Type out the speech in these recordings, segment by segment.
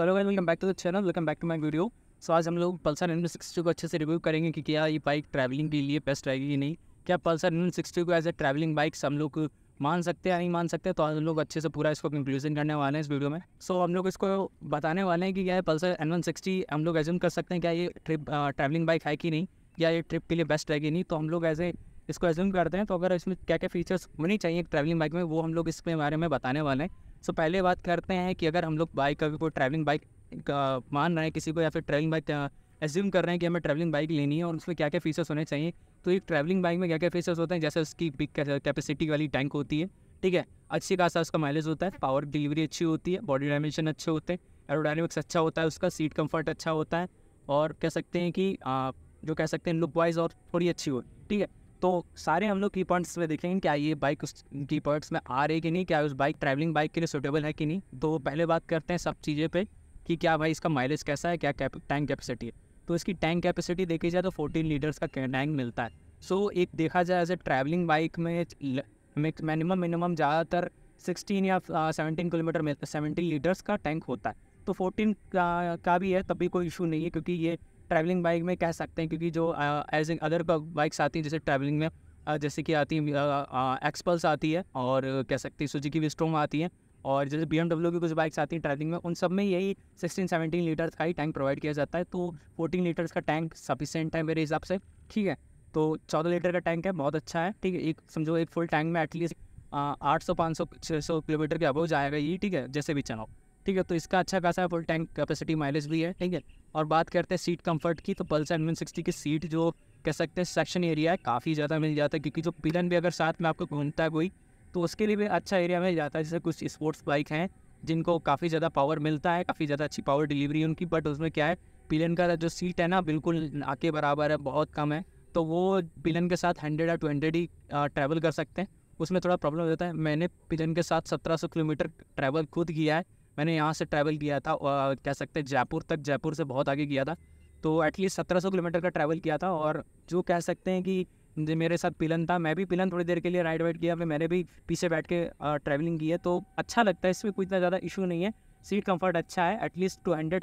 सो तो hello welcome back to the channel welcome back to my video so आज हम लोग पल्सर एन सिक्सटी को अच्छे से रिव्यू करेंगे कि क्या ये बाइक ट्रैवलिंग के लिए बेस्ट रहेगी कि नहीं क्या पल्सर एन सिक्सटी को एज ए ट्रैवलिंग बाइक हम लोग मान सकते हैं या नहीं मान सकते तो आज हम लोग अच्छे से पूरा इसको कंक्लूजन करने वाले हैं इस वीडियो में सो हम लोग इसको बताने वाले हैं कि क्या पल्सर एन वन सिक्सटी हम लोग एज्यूम कर सकते हैं क्या ये ट्रिप ट्रैवलिंग बाइक है कि नहीं या ये ट्रिप के लिए बेस्ट रहेगी नहीं तो हम लोग एज ए इसको एज्यूम करते हैं तो अगर इसमें क्या क्या फीचर्स होनी चाहिए ट्रैवलिंग बाइक में वो हम लोग इसके बारे में बताने वाले हैं सो पहले बात करते हैं कि अगर हम लोग बाइक अगर कोई ट्रैवलिंग बाइक मान रहे हैं किसी को या फिर ट्रैवलिंग बाइक एज्यूम कर रहे हैं कि हमें ट्रैवलिंग बाइक लेनी है और उसमें क्या क्या फीचर्स होने चाहिए तो एक ट्रैवलिंग बाइक में क्या क्या फीचर्स होते हैं जैसे उसकी बिग कैपेसिटी वाली टैंक होती है ठीक है अच्छी खासा उसका माइलेज होता है पावर डिलीवरी अच्छी होती है बॉडी डायमेंशन अच्छे होते हैं एरोडाइनमिक्स अच्छा होता है उसका सीट कंफर्ट अच्छा होता है और कह सकते हैं कि आ, जो कह सकते हैं लुक वाइज और थोड़ी अच्छी हो ठीक है तो सारे हम लोग की पॉइंट्स में देखेंगे क्या ये बाइक उस की पॉइंट्स में आ रही कि नहीं क्या उस बाइक ट्रैवलिंग बाइक के लिए सूटेबल है कि नहीं तो पहले बात करते हैं सब चीज़ें पे कि क्या भाई इसका माइलेज कैसा है क्या टैंक कैपेसिटी है तो इसकी टैंक कैपेसिटी देखी जाए तो फोर्टीन लीटर्स का टैंक मिलता है सो so, एक देखा जाए एज ए ट्रैवलिंग बाइक में मिनिमम मिनिमम ज़्यादातर सिक्सटीन या सेवनटीन किलोमीटर में सेवनटीन लीटर्स का टैंक होता है तो फोर्टीन का, का भी है तब भी कोई इशू नहीं है क्योंकि ये ट्रैवलिंग बाइक में कह सकते हैं क्योंकि जो एज एन अदर बाइक्स आती हैं जैसे ट्रैवलिंग में uh, जैसे कि आती है एक्सपल्स आती है और कह सकते हैं सुजी की विस्टोम आती है और जैसे बी की कुछ बाइक्स आती हैं ट्रैवलिंग में उन सब में यही सिक्सटीन सेवनटीन लीटर्स का ही टैंक प्रोवाइड किया जाता है तो फोर्टीन लीटर्स का टैंक सफिशेंट है मेरे हिसाब से ठीक है तो चौदह लीटर का टैंक है बहुत अच्छा है ठीक है एक समझो एक फुल टैंक में एटलीस्ट आठ सौ पाँच सौ छः सौ किलोमीटर के अबव जाएगा ये ठीक है जैसे भी चलाओ ठीक है तो इसका अच्छा खासा फुल टैंक कैपेसिटी माइलेज भी है ठीक है और बात करते हैं सीट कंफर्ट की तो पल्सर एन वन की सीट जो कह सकते हैं सेक्शन एरिया है काफ़ी ज़्यादा मिल जाता है क्योंकि जो पिलन भी अगर साथ में आपको घूमता है कोई तो उसके लिए भी अच्छा एरिया मिल जाता है जैसे कुछ स्पोर्ट्स बाइक हैं जिनको काफ़ी ज़्यादा पावर मिलता है काफ़ी ज़्यादा अच्छी पावर डिलीवरी उनकी बट उसमें क्या है पिलन का जो सीट है ना बिल्कुल आके बराबर है बहुत कम है तो वो पिलन के साथ हंड्रेड या टू हंड्रेड ही ट्रैवल कर सकते हैं उसमें थोड़ा प्रॉब्लम हो जाता है मैंने पिलन के साथ सत्रह सौ किलोमीटर ट्रैवल खुद किया है मैंने यहाँ से ट्रैवल किया था कह सकते हैं जयपुर तक जयपुर से बहुत आगे किया था तो एटलीस्ट सत्रह सौ किलोमीटर का ट्रैवल किया था और जो कह सकते हैं कि मेरे साथ पिलन था मैं भी पिलन थोड़ी देर के लिए राइड वाइड किया फिर मैंने भी पीछे बैठ के ट्रैवलिंग की है तो अच्छा लगता है इसमें कोई इतना ज़्यादा इशू नहीं है सीट कंफर्ट अच्छा है एटलीस्ट टू हंड्रेड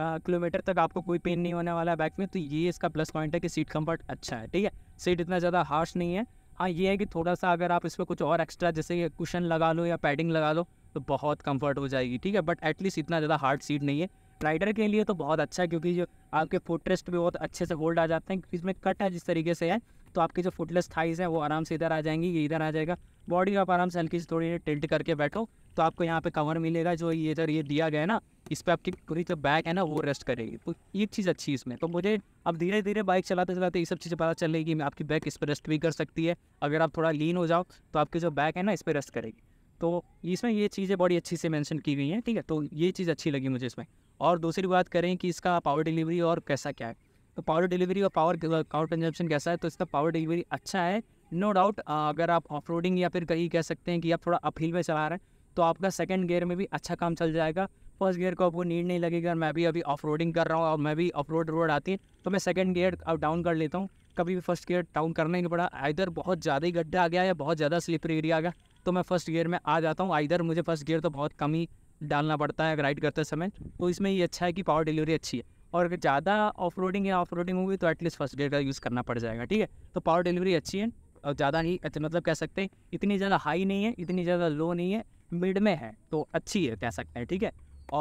किलोमीटर तक आपको कोई पेन नहीं होने वाला है बैक में तो ये इसका प्लस पॉइंट है कि सीट कंफर्ट अच्छा है ठीक है सीट इतना ज़्यादा हार्श नहीं है हाँ ये है कि थोड़ा सा अगर आप इस पर कुछ और एक्स्ट्रा जैसे कुशन लगा लो या पैडिंग लगा लो तो बहुत कंफर्ट हो जाएगी ठीक है बट एटलीस्ट इतना ज़्यादा हार्ड सीट नहीं है राइडर के लिए तो बहुत अच्छा है क्योंकि जो आपके फुट रेस्ट बहुत अच्छे से होल्ड आ जाते हैं क्योंकि इसमें कट है जिस तरीके से है तो आपके जो फुटलेस थाइज हैं वो आराम से इधर आ जाएंगी ये इधर आ जाएगा बॉडी आप आराम से हल्की से थोड़ी टिल्ट करके बैठो तो आपको यहाँ पे कवर मिलेगा जो ये इधर ये दिया गया है ना इस पर आपकी पूरी जो बैक है ना वो रेस्ट करेगी तो ये चीज़ अच्छी इसमें तो मुझे अब धीरे धीरे बाइक चलाते चलाते ये सब चीज़ें पता चल रही कि आपकी बैक इस पर रेस्ट भी कर सकती है अगर आप थोड़ा लीन हो जाओ तो आपकी जो बैक है ना इस पर रेस्ट करेगी तो इसमें ये चीज़ें बड़ी अच्छी से मेंशन की गई हैं ठीक है तो ये चीज़ अच्छी लगी मुझे इसमें और दूसरी बात करें कि इसका पावर डिलीवरी और कैसा क्या है तो पावर डिलीवरी और पावर पावर कंजम्पशन कैसा है तो इसका पावर डिलीवरी अच्छा है नो डाउट अगर आप ऑफ या फिर कहीं कह सकते हैं कि आप थोड़ा अपहील में चला रहे हैं तो आपका सेकेंड गेयर में भी अच्छा काम चल जाएगा फर्स्ट गियर को आपको नीड नहीं लगेगा मैं भी अभी ऑफ कर रहा हूँ और मैं भी ऑफ रोड रोड आती है तो मैं सेकेंड गियर अब डाउन कर लेता हूँ कभी भी फर्स्ट गियर डाउन करना ही पड़ा इधर बहुत ज़्यादा ही गड्ढा आ गया या बहुत ज़्यादा स्लिपरी एरिया आ गया तो मैं फर्स्ट गियर में आ जाता हूँ आइधर मुझे फर्स्ट गियर तो बहुत कम ही डालना पड़ता है अगर राइड करते समय तो इसमें ये अच्छा है कि पावर डिलीवरी अच्छी है और अगर ज़्यादा ऑफ रोडिंग या ऑफ रोडिंग होगी तो एटलीस्ट फर्स्ट गियर का यूज़ करना पड़ जाएगा ठीक है तो पावर डिलीवरी अच्छी है और ज़्यादा ही अच्छा मतलब कह सकते हैं इतनी ज़्यादा हाई नहीं है इतनी ज़्यादा लो नहीं है मिड में है तो अच्छी है कह सकते हैं ठीक है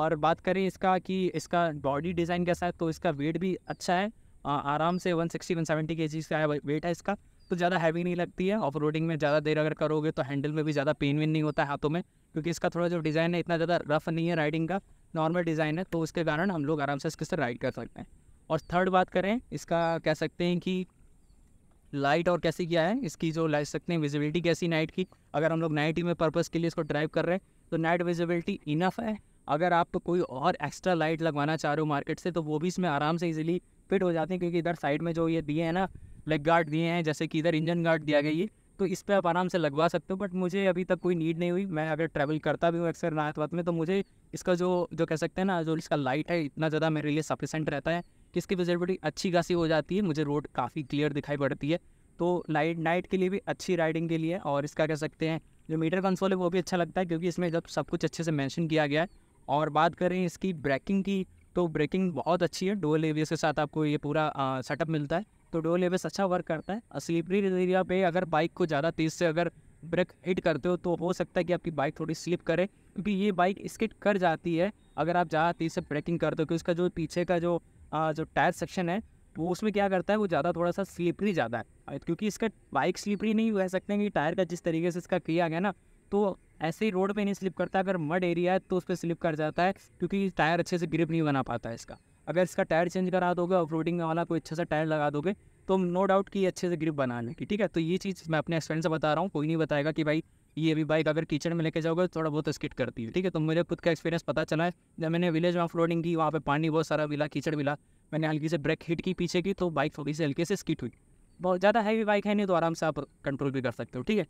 और बात करें इसका कि इसका बॉडी डिज़ाइन कैसा है तो इसका वेट भी अच्छा है आराम से 160 170 जी का वेट है इसका तो ज़्यादा हैवी नहीं लगती है ऑफ में ज़्यादा देर अगर करोगे तो हैंडल में भी ज़्यादा पेन वेन नहीं होता है हाथों में क्योंकि इसका थोड़ा जो डिज़ाइन है इतना ज़्यादा रफ नहीं है राइडिंग का नॉर्मल डिज़ाइन है तो उसके कारण हम लोग आराम से इसके से राइड कर सकते हैं और थर्ड बात करें इसका कह सकते हैं कि लाइट और कैसी क्या है इसकी जो लाइट सकते हैं विजिबिलिटी कैसी नाइट की अगर हम लोग नाइट में पर्पज़ के लिए इसको ड्राइव कर रहे हैं तो नाइट विजिबिलिटी इनफ है अगर आप तो कोई और एक्स्ट्रा लाइट लगवाना चाह रहे हो मार्केट से तो वो भी इसमें आराम से इजीली फिट हो जाते हैं क्योंकि इधर साइड में जो ये दिए हैं ना लेग गार्ड दिए हैं जैसे कि इधर इंजन गार्ड दिया गया ये तो इस पर आप आराम से लगवा सकते हो बट मुझे अभी तक कोई नीड नहीं हुई मैं अगर ट्रैवल करता भी हूँ अक्सर रात वात में तो मुझे इसका जो जो कह सकते हैं ना जो इसका लाइट है इतना ज़्यादा मेरे लिए सफिशेंट रहता है कि इसकी विजिबिलिटी अच्छी खासी हो जाती है मुझे रोड काफ़ी क्लियर दिखाई पड़ती है तो लाइट नाइट के लिए भी अच्छी राइडिंग के लिए और इसका कह सकते हैं जो मीटर कंसोल है वो भी अच्छा लगता है क्योंकि इसमें जब सब कुछ अच्छे से मैंशन किया गया है और बात करें इसकी ब्रेकिंग की तो ब्रेकिंग बहुत अच्छी है डोल एवियस के साथ आपको ये पूरा सेटअप मिलता है तो डो लेवेस अच्छा वर्क करता है और स्लीपरी एरिया पे अगर बाइक को ज़्यादा तेज़ से अगर ब्रेक हिट करते हो तो हो सकता है कि आपकी बाइक थोड़ी स्लिप करे क्योंकि ये बाइक स्किट कर जाती है अगर आप ज़्यादा तेज़ से ब्रेकिंग करते हो क्योंकि उसका जो पीछे का जो आ, जो टायर सेक्शन है वो तो उसमें क्या करता है वो ज़्यादा थोड़ा सा स्लिपरी ज़्यादा है क्योंकि इसका बाइक स्लिपरी नहीं कह सकते हैं कि टायर का जिस तरीके से इसका किया गया ना तो ऐसे ही रोड पे नहीं स्लिप करता अगर मड एरिया है तो उस पर स्लिप कर जाता है क्योंकि टायर अच्छे से ग्रिप नहीं बना पाता है इसका अगर इसका टायर चेंज करा दोगे ऑफ वाला कोई अच्छा सा टायर लगा दोगे तो नो डाउट कि अच्छे से ग्रिप बना लेंगे ठीक है तो ये चीज़ मैं अपने एक्सपेंड से बता रहा हूँ कोई नहीं बताएगा कि भाई ये अभी बाइक अगर किचन में लेके जाओगे तो थोड़ा बहुत स्किट करती है ठीक है तो मुझे खुद का एक्सपीरियंस पता चला है जब मैंने विलेज में ऑफ की वहाँ पर पानी बहुत सारा मिला कीचड़ मिला मैंने हल्की से ब्रेक हिट की पीछे की तो बाइक थोड़ी सी हल्के से स्किट हुई बहुत ज़्यादा हैवी बाइक है नहीं तो आराम से आप कंट्रोल भी कर सकते हो ठीक है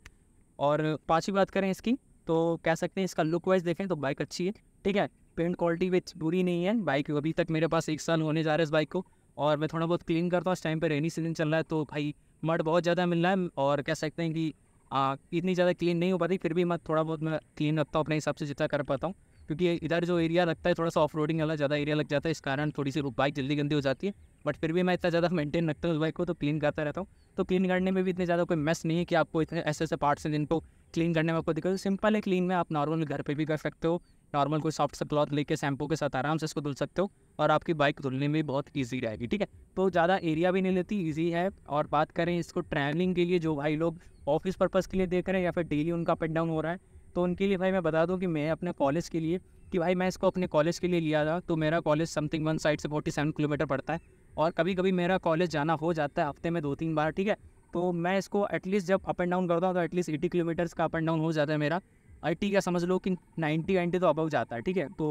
और पाँचवीं बात करें इसकी तो कह सकते हैं इसका लुक वाइज देखें तो बाइक अच्छी है ठीक है पेंट क्वालिटी भी बुरी नहीं है बाइक अभी तक मेरे पास एक साल होने जा रहा है इस बाइक को और मैं थोड़ा बहुत क्लीन करता हूँ इस टाइम पर रेनी सीजन चल रहा है तो भाई मड बहुत ज़्यादा मिल रहा है और कह सकते हैं कि आ, इतनी ज़्यादा क्लीन नहीं हो पाती फिर भी मैं थोड़ा बहुत मैं क्लीन रखता हूँ अपने हिसाब से जितना कर पाता हूँ क्योंकि इधर जो एरिया लगता है थोड़ा सा ऑफ रोडिंग वाला ज़्यादा एरिया लग जाता है इस कारण थोड़ी सी बाइक जल्दी गंदी हो जाती है बट फिर भी मैं इतना ज़्यादा मेंटेन रखता हूँ उस बाइक को तो क्लीन करता रहता हूँ तो क्लीन करने में भी इतने ज़्यादा कोई मेस नहीं है कि आपको इतने ऐसे ऐसे पार्ट्स हैं जिनको क्लीन करने में आपको दिक्कत सिंपल है क्लीन में आप नॉर्मल घर पर भी कर सकते हो नॉर्मल कोई सॉफ्ट सा क्लॉथ लेके शैम्पू के साथ आराम से इसको धुल सकते हो और आपकी बाइक धुलने में बहुत ईजी रहेगी ठीक है तो ज़्यादा एरिया भी नहीं लेती ईजी है और बात करें इसको ट्रैवलिंग के लिए जो भाई लोग ऑफिस पर्पज़ के लिए देख रहे हैं या फिर डेली उनका अप एंड डाउन हो रहा है तो उनके लिए भाई मैं बता दूँ कि मैं अपने कॉलेज के लिए कि भाई मैं इसको अपने कॉलेज के लिए लिया था तो मेरा कॉलेज समथिंग वन साइड से फोर्टी सेवन किलोमीटर पड़ता है और कभी कभी मेरा कॉलेज जाना हो जाता है हफ्ते में दो तीन बार ठीक है तो मैं इसको एटलीस्ट जब अप एंड डाउन करता हूँ तो एटलीस्ट एटी किलोमीटर्स का अप एंड डाउन हो जाता है मेरा आई टी का समझ लो कि नाइन्टी नाइन्टी तो अबव जाता है ठीक है तो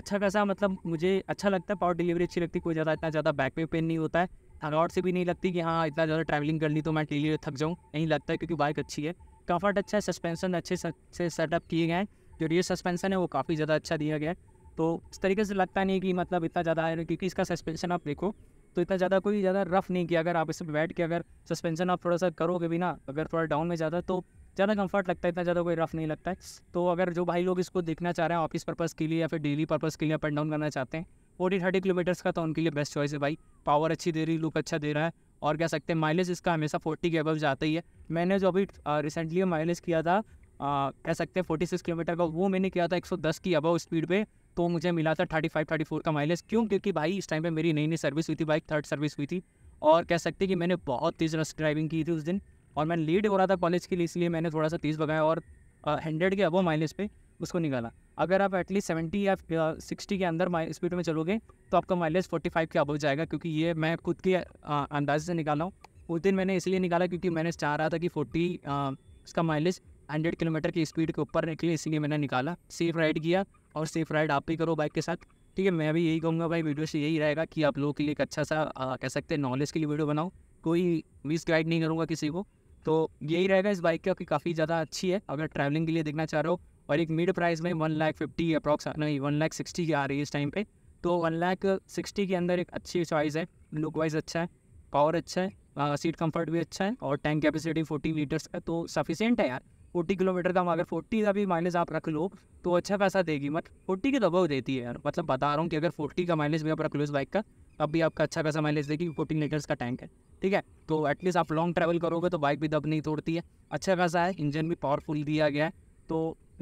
अच्छा खासा मतलब मुझे अच्छा लगता है पावर डिलीवरी अच्छी लगती है कोई ज़्यादा इतना ज़्यादा बैक पे पेन नहीं होता है थकावट से भी नहीं लगती कि हाँ इतना ज़्यादा ट्रैवलिंग कर ली तो मैं डिलीवरी थक जाऊँ नहीं लगता है क्योंकि बाइक अच्छी है कंफर्ट अच्छा है सस्पेंसन अच्छे से सेटअप किए गए हैं जो रियर सस्पेंसन है वो काफ़ी ज़्यादा अच्छा दिया गया है तो इस तरीके से लगता नहीं कि मतलब इतना ज़्यादा है क्योंकि इसका सस्पेंसन आप देखो तो इतना ज़्यादा कोई ज़्यादा रफ नहीं किया अगर आप इस बैठ के अगर सस्पेंसन आप थोड़ा सा करोगे भी ना अगर थोड़ा डाउन में ज़्यादा तो ज़्यादा कंफर्ट लगता है इतना ज़्यादा कोई रफ़ नहीं लगता है तो अगर जो भाई लोग इसको देखना चाह रहे हैं ऑफिस पर्पज़ के लिए या फिर डेली पर्पज़ के लिए अप एंड डाउन करना चाहते हैं फोर्टी थर्टी किलोमीटर्स का तो उनके लिए बेस्ट चॉइस है भाई पावर अच्छी दे रही लुक अच्छा दे रहा है और कह सकते हैं माइलेज इसका हमेशा फोर्टी के अबव जाता ही है मैंने जो अभी रिसेंटली माइलेज किया था कह सकते हैं फोर्टी सिक्स किलोमीटर का वो मैंने किया था एक सौ दस की अबव स्पीड पर तो मुझे मिला था थर्टी फाइव थर्टी फोर का माइलेज क्यों क्योंकि भाई इस टाइम पर मेरी नई नई सर्विस हुई थी बाइक थर्ड सर्विस हुई थी और कह सकते हैं कि मैंने बहुत तेज़ रस ड्राइविंग की थी उस दिन और मैं लीड हो रहा था कॉलेज के लिए इसलिए मैंने थोड़ा सा तीस भगाया और हंड्रेड के अबो माइलेज पे उसको निकाला अगर आप एटलीस्ट सेवेंटी या सिक्सटी के अंदर स्पीड में चलोगे तो आपका माइलेज फोर्टी फाइव के अबव जाएगा क्योंकि ये मैं खुद के अंदाजे से निकाला हूँ उस दिन मैंने इसलिए निकाला क्योंकि मैंने चाह रहा था कि फोर्टी इसका माइलेज हंड्रेड किलोमीटर की स्पीड के ऊपर निकले इसलिए मैंने निकाला सेफ राइड किया और सेफ राइड आप भी करो बाइक के साथ ठीक है मैं भी यही कहूँगा भाई वीडियो से यही रहेगा कि आप लोगों के लिए एक अच्छा सा आ, कह सकते हैं नॉलेज के लिए वीडियो बनाओ कोई मिस गाइड नहीं करूँगा किसी को तो यही रहेगा इस बाइक का कि काफ़ी ज़्यादा अच्छी है अगर ट्रैवलिंग के लिए देखना चाह रहे हो और एक मिड प्राइस में वन लाख फिफ्टी अप्रॉक्स नहीं वन लाख सिक्सटी की आ रही है इस टाइम पे तो वन लाख सिक्सटी के अंदर एक अच्छी चॉइस है लुक वाइज अच्छा है पावर अच्छा है सीट कंफर्ट भी अच्छा है और टैंक कैपेसिटी फोर्टी लीटर्स का तो सफिशेंट है यार फोर्टी किलोमीटर का अगर फोर्टी का भी माइलेज आप रख लो तो अच्छा पैसा देगी मत फोर्टी के दबाव देती है यार मतलब बता रहा हूँ कि अगर फोर्टी का माइलेज भी आप रख लो इस बाइक का अब भी आपका अच्छा खासा माइलेज देगी फोर्टीन लीटर्स का टैंक है ठीक है तो एटलीस्ट आप लॉन्ग ट्रैवल करोगे तो बाइक भी दब नहीं तोड़ती है अच्छा खासा है इंजन भी पावरफुल दिया गया है तो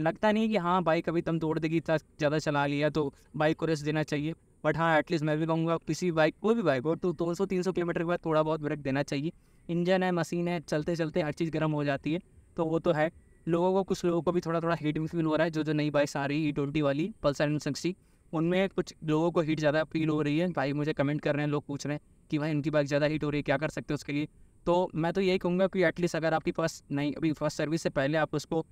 लगता नहीं कि हाँ बाइक अभी तुम तोड़ देगी इतना ज़्यादा चला लिया तो बाइक को रेस्ट देना चाहिए बट हाँ एटलीस्ट मैं भी कहूँगा किसी भी बाइक कोई भी बाइक हो तो दो सौ तीन सौ किलोमीटर के बाद थोड़ा बहुत ब्रेक देना चाहिए इंजन है मशीन है चलते चलते हर चीज़ गर्म हो जाती है तो वो तो है लोगों को कुछ लोगों को भी थोड़ा थोड़ा हीट भी फील हो रहा है जो जो नई बाइक्स आ रही है ई e ट्वेंटी वाली पल्सर एन सिक्सटी उनमें कुछ लोगों को हीट ज़्यादा फील हो रही है भाई मुझे कमेंट कर रहे हैं लोग पूछ रहे हैं कि भाई उनकी बाइक ज़्यादा हीट हो रही है क्या कर सकते हो उसके लिए तो मैं तो यही कहूँगा कि एटलीस्ट अगर आपकी फर्स्ट नहीं अभी फर्स्ट सर्विस से पहले आप उसको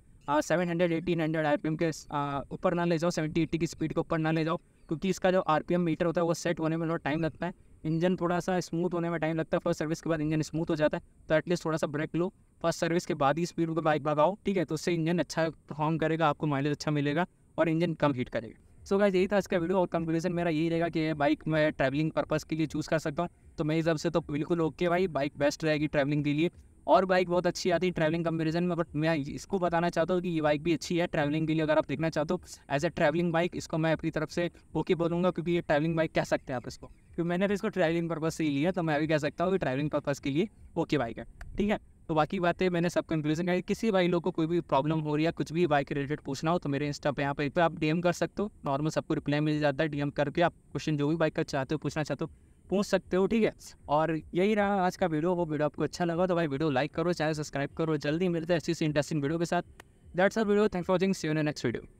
seven hundred eighteen hundred R के ऊपर ना ले जाओ सेवेंटी एट्टी की स्पीड के ऊपर ना ले जाओ क्योंकि इसका जो आर पी एम मीटर होता है वो सेट होने में थोड़ा टाइम लगता है इंजन थोड़ा सा स्मूथ होने में टाइम लगता है फर्स्ट सर्विस के बाद इंजन स्मूथ हो जाता है तो एटलीस्ट थोड़ा सा ब्रेक लो फर्स्ट सर्विस के बाद ही स्पीड में बाइक भगाओ ठीक है तो उससे इंजन अच्छा परफॉर्म करेगा आपको माइलेज अच्छा मिलेगा और इंजन कम हीट करेगा सो गाइज यही था इसका वीडियो और कंक्लूजन मेरा यही रहेगा कि बाइक मैं ट्रैवलिंग पर्पज़ के लिए चूज़ कर सकता हूँ तो मेरे हिसाब से तो बिल्कुल ओके भाई बाइक बेस्ट रहेगी ट्रैवलिंग के लिए और बाइक बहुत अच्छी आती है ट्रैवलिंग कंपेरिजन में बट मैं इसको बताना चाहता हूँ कि ये बाइक भी अच्छी है ट्रैवलिंग के लिए अगर आप देखना चाहते हो एज ए ट्रैवलिंग बाइक इसको मैं अपनी तरफ से ओके बोलूँगा क्योंकि ये ट्रैवलिंग बाइक कह सकते हैं आप इसको क्योंकि मैंने तो इसको ट्रैवलिंग पर्पज़ से ही लिया तो मैं भी कह सकता हूँ कि ट्रैवलिंग पर्पज़ के लिए ओके बाइक है ठीक है तो बाकी बातें मैंने सब कंक्लूजन कहा किसी भाई लोग को कोई भी प्रॉब्लम हो रही है कुछ भी बाइक रिलेटेड पूछना हो तो मेरे इंस्टा पे यहाँ पे आप डीएम कर सकते हो नॉर्मल सबको रिप्लाई मिल जाता है डीएम करके आप क्वेश्चन जो भी बाइक का चाहते हो पूछना चाहते हो पूछ सकते हो ठीक है और यही रहा आज का वीडियो वो वीडियो आपको अच्छा लगा तो भाई वीडियो लाइक करो चैनल सब्सक्राइब करो जल्दी मिलते हैं ऐसी इंटरेस्टिंग वीडियो के साथ that's our video thank for watching see you next video